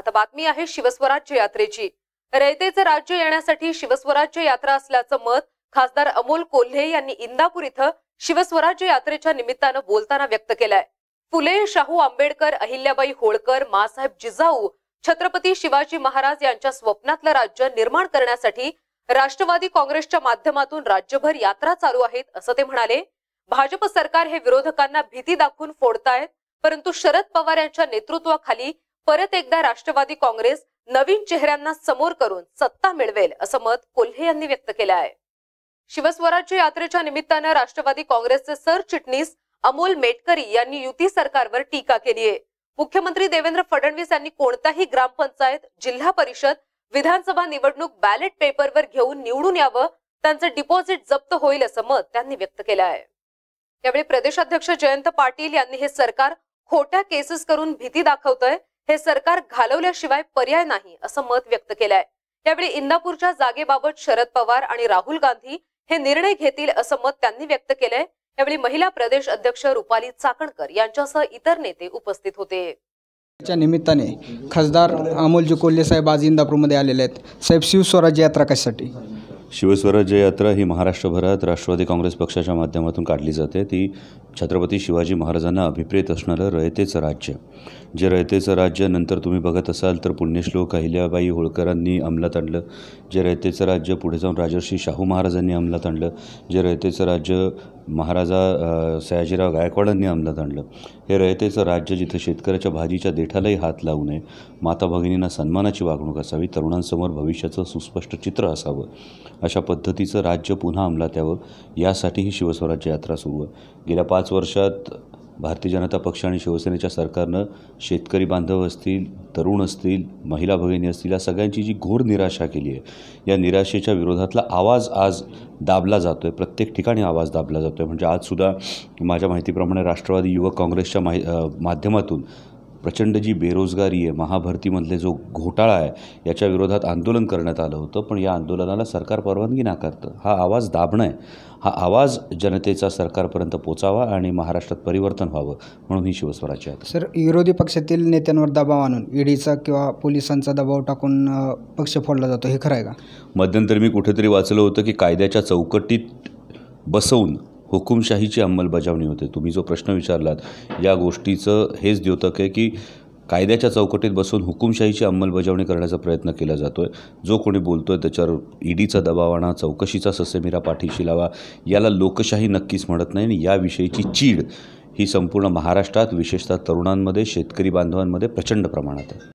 आता बातमी आहे शिवस्वराज्य यात्रेची रयतेचं राज्य येण्यासाठी शिवस्वराज्य यात्रा असल्याचं मत खासदार अमोल कोल्हे यांनी इंदापूर इथं शिवस्वराज्य यात्रेच्या निमित्तानं बोलताना व्यक्त केलंय फुले शाहू आंबेडकर अहिल्याबाई होळकर मासाहेब जिजाऊ छत्रपती शिवाजी महाराज यांच्या स्वप्नातलं राज्य निर्माण करण्यासाठी राष्ट्रवादी काँग्रेसच्या माध्यमातून राज्यभर यात्रा चालू आहेत असं ते म्हणाले भाजप सरकार हे विरोधकांना भीती दाखवून फोडतायत परंतु शरद पवार यांच्या नेतृत्वाखाली परत एकदा राष्ट्रवादी काँग्रेस नवीन चेहऱ्यांना समोर करून सत्ता मिळवेल असं मत कोल्हे यांनी व्यक्त केलं आहे शिवस्वराज्य यात्रेच्या निमित्तानं राष्ट्रवादी काँग्रेसचे सरचिटणीस अमोल मेटकरी यांनी युती सरकारवर टीका केली आहे मुख्यमंत्री देवेंद्र फडणवीस यांनी कोणताही ग्रामपंचायत जिल्हा परिषद विधानसभा निवडणूक बॅलेट पेपरवर घेऊन निवडून यावं त्यांचं डिपॉझिट जप्त होईल असं मत त्यांनी व्यक्त केलं आहे यावेळी प्रदेशाध्यक्ष जयंत पाटील यांनी हे सरकार खोट्या केसेस करून भीती दाखवतंय हे सरकार घालवल्याशिवाय पर्याय नाही असं मत व्यक्त केलंय त्यावेळी इंदापूरच्या जागेबाबत शरद पवार आणि राहुल गांधी हे निर्णय घेतील असं मत त्यांनी व्यक्त केलंय यावेळी महिला प्रदेश अध्यक्ष रुपाली चाकणकर यांच्यासह इतर नेते उपस्थित होते निमित्ताने खासदार अमोलजी कोल्हे साहेब आज इंदापूरमध्ये आलेले आहेत साहेब शिवस्वराज्य यात्रा कशासाठी शिवस्वराज्य यात्रा ही महाराष्ट्रभरात राष्ट्रवादी काँग्रेस पक्षाच्या माध्यमातून काढली जाते ती छत्रपती शिवाजी महाराजांना अभिप्रेत असणारं रयतेचं राज्य जे रयतेचं राज्य नंतर तुम्ही बघत असाल तर पुण्यश्लोक अहिल्याबाई होळकरांनी अंमलात आणलं जे रयतेचं राज्य पुढे जाऊन राजर्षी शाहू महाराजांनी अंमलात आणलं जे रयतेचं राज्य महाराजा सयाजीराव गायकवाडांनी अंमलात आणलं हे रयतेचं राज्य जिथं शेतकऱ्याच्या भाजीच्या देठालाही हात लावू नये माता भगिनींना सन्मानाची वागणूक असावी तरुणांसमोर भविष्याचं सुस्पष्ट चित्र असावं अशा पद्धतीचं राज्य पुन्हा अंमलात यावं यासाठी ही शिवस्वराज्य यात्रा सुरू आहे गेल्या पाच वर्षात भारतीय जनता पक्ष आणि शिवसेनेच्या सरकारनं शेतकरी बांधव असतील तरुण असतील महिला भगिनी असतील या सगळ्यांची जी घोर निराशा केली आहे या निराशेच्या विरोधातला आवाज आज दाबला जातो आहे प्रत्येक ठिकाणी आवाज दाबला जातो आहे म्हणजे आजसुद्धा माझ्या माहितीप्रमाणे राष्ट्रवादी युवक काँग्रेसच्या माहि माध्यमातून प्रचंड जी बेरोजगारी आहे महाभरतीमधले जो घोटाळा आहे याच्या विरोधात आंदोलन करण्यात आलं होतं पण या आंदोलनाला सरकार परवानगी नाकारतं हा आवाज दाबणं आहे हा आवाज जनतेचा सरकारपर्यंत पोचावा आणि महाराष्ट्रात परिवर्तन व्हावं म्हणून ही शिवस्वराज्य आहे सर विरोधी पक्षातील नेत्यांवर दबाव आणून ईडीचा किंवा पोलिसांचा दबाव टाकून पक्ष फोडला जातो हे खरं आहे का मध्यंतरी मी कुठेतरी वाचलं होतं की कायद्याच्या चौकटीत बसवून हुकुमशाहीची अंमलबजावणी होते तुम्ही जो प्रश्न विचारलात या गोष्टीचं हेच द्योतक आहे की कायद्याच्या चौकटीत बसून हुकुमशाहीची अंमलबजावणी करण्याचा प्रयत्न केला जातो आहे जो कोणी बोलतो आहे त्याच्यावर ईडीचा दबाव आणा चौकशीचा ससेमिरा पाठीशी लावा याला लोकशाही नक्कीच म्हणत नाही आणि याविषयीची चीड ही संपूर्ण महाराष्ट्रात विशेषतः तरुणांमध्ये शेतकरी बांधवांमध्ये प्रचंड प्रमाणात आहे